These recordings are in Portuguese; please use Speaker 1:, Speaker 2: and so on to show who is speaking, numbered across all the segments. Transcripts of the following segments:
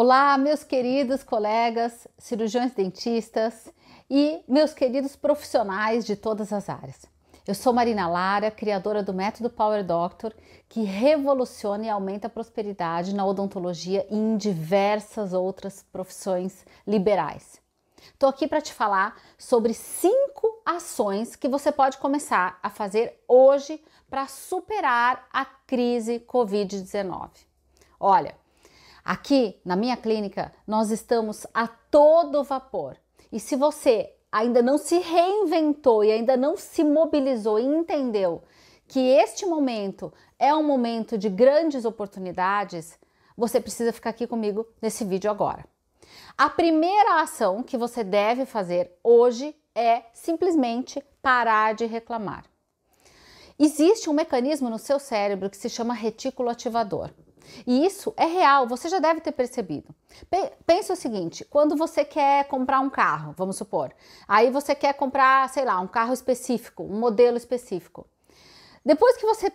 Speaker 1: Olá, meus queridos colegas cirurgiões dentistas e meus queridos profissionais de todas as áreas. Eu sou Marina Lara, criadora do método Power Doctor, que revoluciona e aumenta a prosperidade na odontologia e em diversas outras profissões liberais. Estou aqui para te falar sobre cinco ações que você pode começar a fazer hoje para superar a crise Covid-19. Olha, Aqui na minha clínica, nós estamos a todo vapor. E se você ainda não se reinventou e ainda não se mobilizou e entendeu que este momento é um momento de grandes oportunidades, você precisa ficar aqui comigo nesse vídeo agora. A primeira ação que você deve fazer hoje é simplesmente parar de reclamar. Existe um mecanismo no seu cérebro que se chama retículo ativador. E isso é real, você já deve ter percebido. pensa o seguinte: quando você quer comprar um carro, vamos supor, aí você quer comprar, sei lá, um carro específico, um modelo específico. Depois que você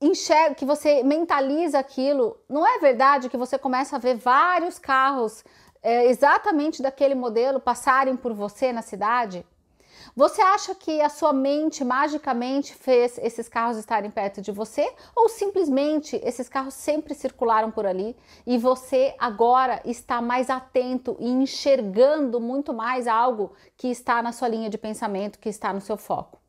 Speaker 1: enxerga, que você mentaliza aquilo, não é verdade que você começa a ver vários carros é, exatamente daquele modelo passarem por você na cidade? Você acha que a sua mente magicamente fez esses carros estarem perto de você? Ou simplesmente esses carros sempre circularam por ali e você agora está mais atento e enxergando muito mais algo que está na sua linha de pensamento, que está no seu foco?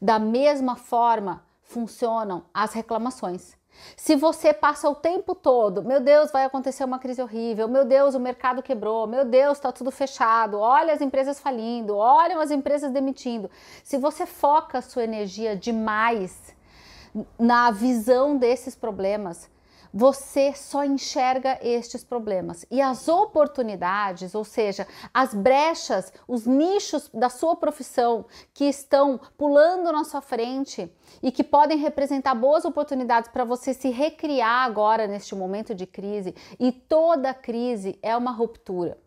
Speaker 1: Da mesma forma funcionam as reclamações. Se você passa o tempo todo, meu Deus, vai acontecer uma crise horrível, meu Deus, o mercado quebrou, meu Deus, está tudo fechado, olha as empresas falindo, olha as empresas demitindo. Se você foca a sua energia demais na visão desses problemas, você só enxerga estes problemas. E as oportunidades, ou seja, as brechas, os nichos da sua profissão que estão pulando na sua frente e que podem representar boas oportunidades para você se recriar agora neste momento de crise. E toda crise é uma ruptura.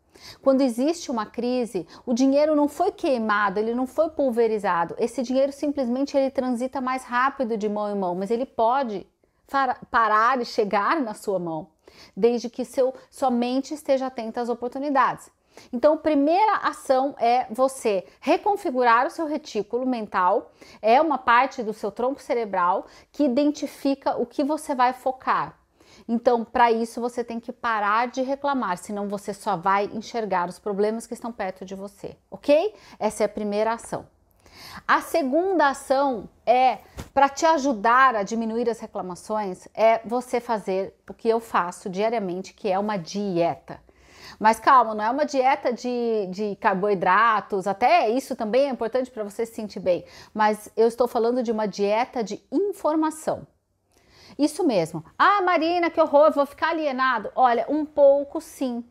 Speaker 1: Quando existe uma crise, o dinheiro não foi queimado, ele não foi pulverizado. Esse dinheiro simplesmente ele transita mais rápido de mão em mão, mas ele pode parar e chegar na sua mão, desde que seu, sua mente esteja atenta às oportunidades. Então, a primeira ação é você reconfigurar o seu retículo mental, é uma parte do seu tronco cerebral que identifica o que você vai focar. Então, para isso, você tem que parar de reclamar, senão você só vai enxergar os problemas que estão perto de você, ok? Essa é a primeira ação. A segunda ação é para te ajudar a diminuir as reclamações, é você fazer o que eu faço diariamente, que é uma dieta. Mas calma, não é uma dieta de, de carboidratos, até isso também é importante para você se sentir bem. Mas eu estou falando de uma dieta de informação. Isso mesmo. Ah, Marina, que horror, vou ficar alienado. Olha, um pouco sim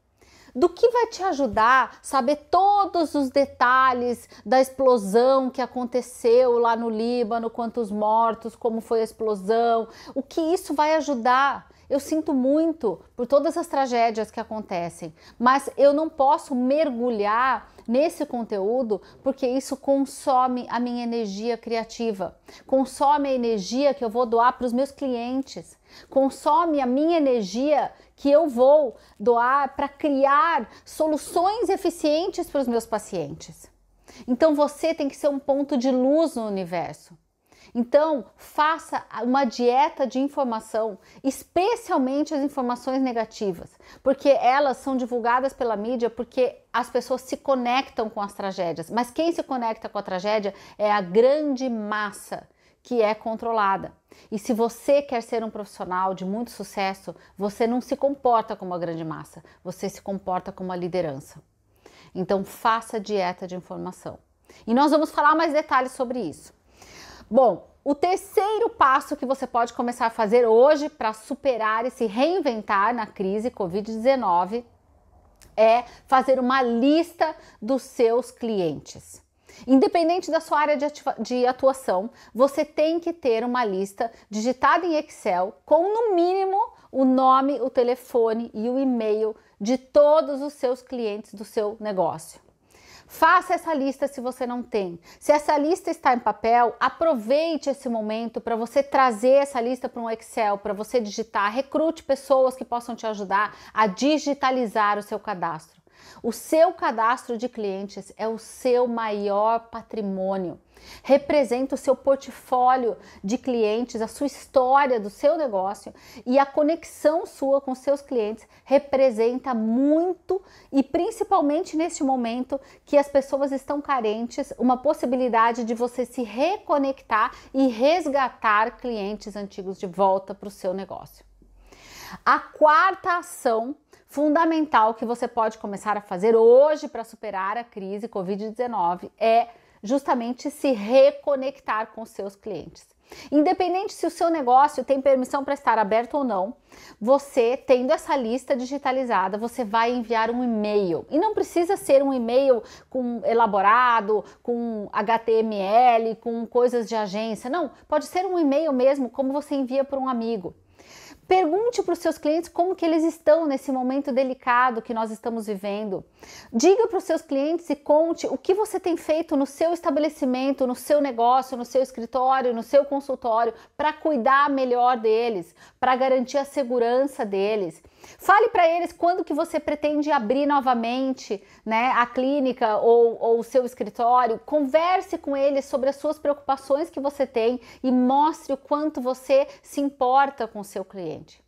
Speaker 1: do que vai te ajudar saber todos os detalhes da explosão que aconteceu lá no Líbano, quantos mortos, como foi a explosão, o que isso vai ajudar? Eu sinto muito por todas as tragédias que acontecem, mas eu não posso mergulhar nesse conteúdo porque isso consome a minha energia criativa, consome a energia que eu vou doar para os meus clientes, consome a minha energia que eu vou doar para criar soluções eficientes para os meus pacientes. Então você tem que ser um ponto de luz no universo. Então, faça uma dieta de informação, especialmente as informações negativas, porque elas são divulgadas pela mídia porque as pessoas se conectam com as tragédias. Mas quem se conecta com a tragédia é a grande massa que é controlada. E se você quer ser um profissional de muito sucesso, você não se comporta como a grande massa, você se comporta como a liderança. Então, faça dieta de informação. E nós vamos falar mais detalhes sobre isso. Bom, o terceiro passo que você pode começar a fazer hoje para superar e se reinventar na crise Covid-19 é fazer uma lista dos seus clientes. Independente da sua área de, de, atuação, você tem que ter uma lista digitada em Excel com no mínimo o nome, o telefone e o e-mail de todos os seus clientes do seu negócio. Faça essa lista se você não tem. Se essa lista está em papel, aproveite esse momento para você trazer essa lista para um Excel, para você digitar, recrute pessoas que possam te ajudar a digitalizar o seu cadastro. O seu cadastro de clientes é o seu maior patrimônio. Representa o seu portfólio de clientes, a sua história do seu negócio e a conexão sua com seus clientes representa muito e principalmente neste momento que as pessoas estão carentes, uma possibilidade de você se reconectar e resgatar clientes antigos de volta para o seu negócio. A quarta ação fundamental que você pode começar a fazer hoje para superar a crise Covid-19 é justamente se reconectar com seus clientes. Independente se o seu negócio tem permissão para estar aberto ou não, você tendo essa lista digitalizada, você vai enviar um e-mail. E não precisa ser um e-mail com elaborado, com HTML, com coisas de agência. Não, pode ser um e-mail mesmo, como você envia para um amigo. Pergunte para os seus clientes como que eles estão nesse momento delicado que nós estamos vivendo. Diga para os seus clientes e conte o que você tem feito no seu estabelecimento, no seu negócio, no seu escritório, no seu consultório para cuidar melhor deles, para garantir a segurança deles. Fale para eles quando que você pretende abrir novamente, né, a clínica ou, ou o seu escritório. Converse com eles sobre as suas preocupações que você tem e mostre o quanto você se importa com o seu cliente cliente.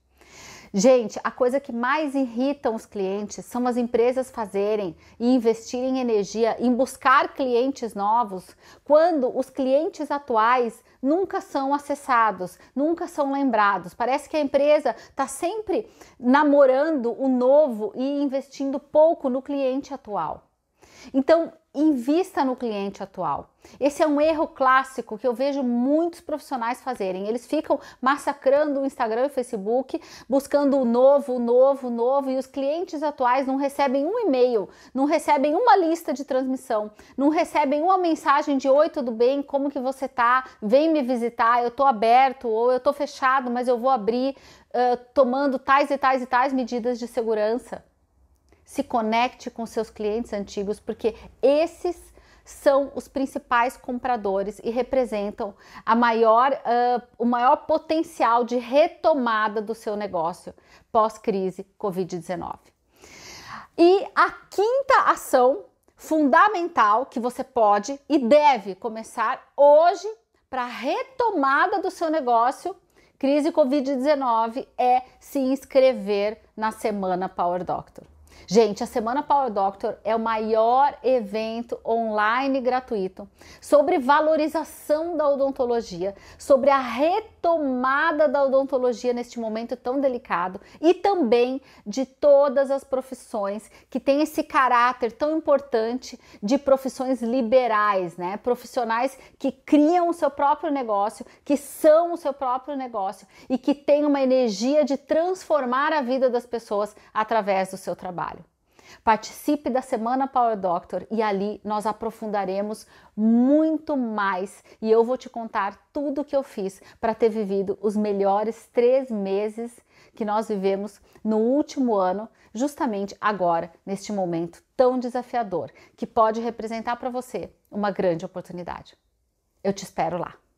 Speaker 1: Gente, a coisa que mais irrita os clientes são as empresas fazerem e investirem energia em buscar clientes novos quando os clientes atuais nunca são acessados, nunca são lembrados. Parece que a empresa está sempre namorando o novo e investindo pouco no cliente atual. Então, invista no cliente atual. Esse é um erro clássico que eu vejo muitos profissionais fazerem. Eles ficam massacrando o Instagram e o Facebook, buscando o novo, o novo, o novo, e os clientes atuais não recebem um e-mail, não recebem uma lista de transmissão, não recebem uma mensagem de oi, tudo bem, como que você tá? Vem me visitar, eu tô aberto ou eu tô fechado, mas eu vou abrir, uh, tomando tais e tais e tais medidas de segurança se conecte com seus clientes antigos, porque esses são os principais compradores e representam a maior, uh, o maior potencial de retomada do seu negócio pós-crise Covid-19. E a quinta ação fundamental que você pode e deve começar hoje para a retomada do seu negócio crise Covid-19 é se inscrever na semana Power Doctor. Gente, a Semana Power Doctor é o maior evento online gratuito sobre valorização da odontologia, sobre a retomada da odontologia neste momento tão delicado e também de todas as profissões que têm esse caráter tão importante de profissões liberais, né? Profissionais que criam o seu próprio negócio, que são o seu próprio negócio e que têm uma energia de transformar a vida das pessoas através do seu trabalho. Participe da semana Power Doctor e ali nós aprofundaremos muito mais e eu vou te contar tudo o que eu fiz para ter vivido os melhores três meses que nós vivemos no último ano, justamente agora, neste momento tão desafiador, que pode representar para você uma grande oportunidade. Eu te espero lá.